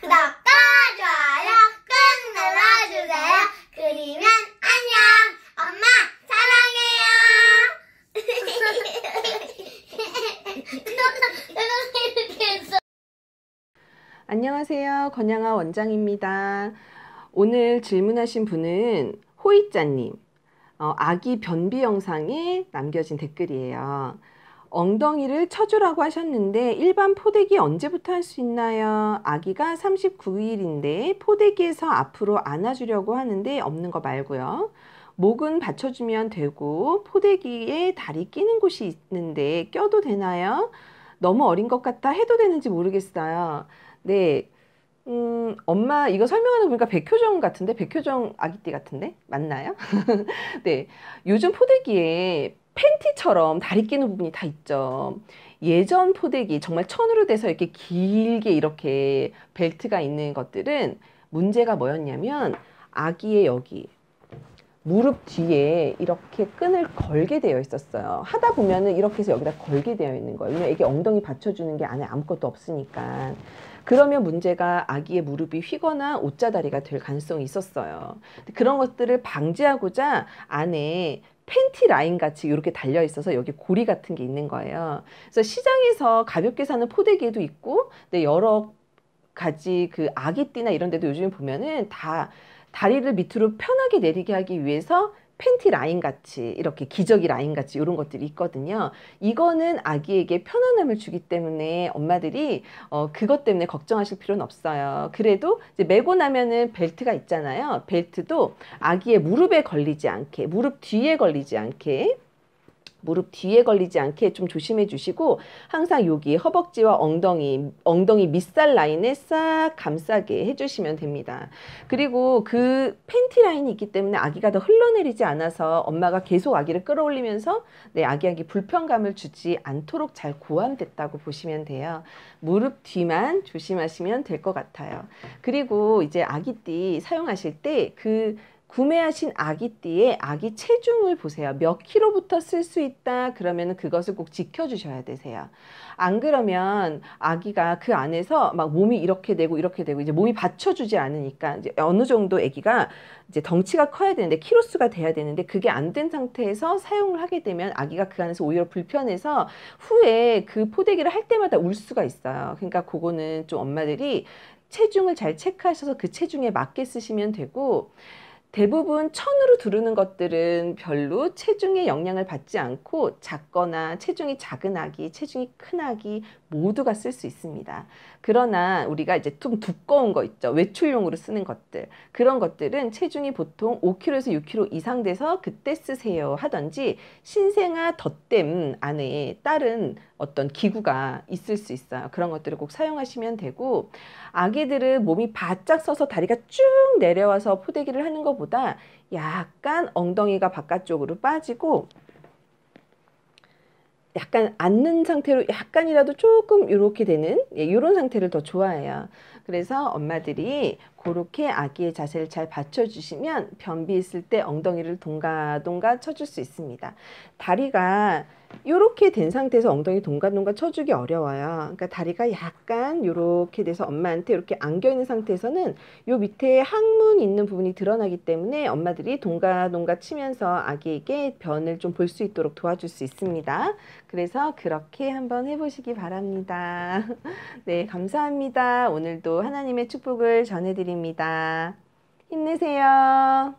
구독과 좋아요 꾹 눌러주세요. 그리면 안녕. 엄마 사랑해요. 안녕하세요. 건양아 원장입니다. 오늘 질문하신 분은 호이짜님, 어, 아기 변비 영상에 남겨진 댓글이에요. 엉덩이를 쳐주라고 하셨는데 일반 포대기 언제부터 할 수 있나요? 아기가 39일인데 포대기에서 앞으로 안아주려고 하는데 없는 거 말고요. 목은 받쳐주면 되고 포대기에 다리 끼는 곳이 있는데 껴도 되나요? 너무 어린 것같아 해도 되는지 모르겠어요. 네. 음, 엄마 이거 설명하는 거 보니까 백효정 같은데 백효정 아기띠 같은데 맞나요? 네 요즘 포대기에 팬티처럼 다리 끼는 부분이 다 있죠. 예전 포대기 정말 천으로 돼서 이렇게 길게 이렇게 벨트가 있는 것들은 문제가 뭐였냐면 아기의 여기 무릎 뒤에 이렇게 끈을 걸게 되어 있었어요. 하다 보면은 이렇게 해서 여기다 걸게 되어 있는 거예요. 왜냐면 이게 엉덩이 받쳐주는 게 안에 아무것도 없으니까. 그러면 문제가 아기의 무릎이 휘거나 옷자다리가 될 가능성이 있었어요. 그런 것들을 방지하고자 안에 팬티 라인 같이 이렇게 달려 있어서 여기 고리 같은 게 있는 거예요. 그래서 시장에서 가볍게 사는 포대기도 있고, 근데 네, 여러 가지 그 아기띠나 이런 데도 요즘 보면은 다 다리를 밑으로 편하게 내리게 하기 위해서 팬티 라인 같이 이렇게 기저귀 라인 같이 이런 것들이 있거든요. 이거는 아기에게 편안함을 주기 때문에 엄마들이 어, 그것 때문에 걱정하실 필요는 없어요. 그래도 이제 메고 나면은 벨트가 있잖아요. 벨트도 아기의 무릎에 걸리지 않게 무릎 뒤에 걸리지 않게 무릎 뒤에 걸리지 않게 좀 조심해 주시고 항상 여기 허벅지와 엉덩이 엉덩이 밑살 라인에 싹 감싸게 해주시면 됩니다. 그리고 그 팬티 라인이 있기 때문에 아기가 더 흘러내리지 않아서 엄마가 계속 아기를 끌어올리면서 내 아기에게 불편감을 주지 않도록 잘 고함됐다고 보시면 돼요. 무릎 뒤만 조심하시면 될 것 같아요. 그리고 이제 아기띠 사용하실 때그 구매하신 아기띠의 아기 체중을 보세요. 몇 킬로부터 쓸 수 있다 그러면 그것을 꼭 지켜주셔야 되세요. 안 그러면 아기가 그 안에서 막 몸이 이렇게 되고 이렇게 되고 이제 몸이 받쳐주지 않으니까 이제 어느 정도 아기가 이제 덩치가 커야 되는데 키로수가 돼야 되는데 그게 안 된 상태에서 사용을 하게 되면 아기가 그 안에서 오히려 불편해서 후에 그 포대기를 할 때마다 울 수가 있어요. 그러니까 그거는 좀 엄마들이 체중을 잘 체크하셔서 그 체중에 맞게 쓰시면 되고 대부분 천으로 두르는 것들은 별로 체중의 영향을 받지 않고 작거나 체중이 작은 아기, 체중이 큰 아기 모두가 쓸 수 있습니다. 그러나 우리가 이제 좀 두꺼운 거 있죠. 외출용으로 쓰는 것들. 그런 것들은 체중이 보통 5kg에서 6kg 이상 돼서 그때 쓰세요 하던지 신생아 덧댐 안에 다른 어떤 기구가 있을 수 있어요. 그런 것들을 꼭 사용하시면 되고 아기들은 몸이 바짝 서서 다리가 쭉 내려와서 포대기를 하는 거 거보다 약간 엉덩이가 바깥쪽으로 빠지고 약간 앉는 상태로 약간이라도 조금 이렇게 되는 이런 예, 상태를 더 좋아해요. 그래서 엄마들이 그렇게 아기의 자세를 잘 받쳐주시면 변비 있을 때 엉덩이를 동가동가 쳐줄 수 있습니다. 다리가 이렇게 된 상태에서 엉덩이 동글동글 쳐주기 어려워요. 그러니까 다리가 약간 이렇게 돼서 엄마한테 이렇게 안겨 있는 상태에서는 요 밑에 항문 있는 부분이 드러나기 때문에 엄마들이 동가동가 치면서 아기에게 변을 좀 볼 수 있도록 도와줄 수 있습니다. 그래서 그렇게 한번 해보시기 바랍니다. 네, 감사합니다. 오늘도 하나님의 축복을 전해드립니다. 힘내세요.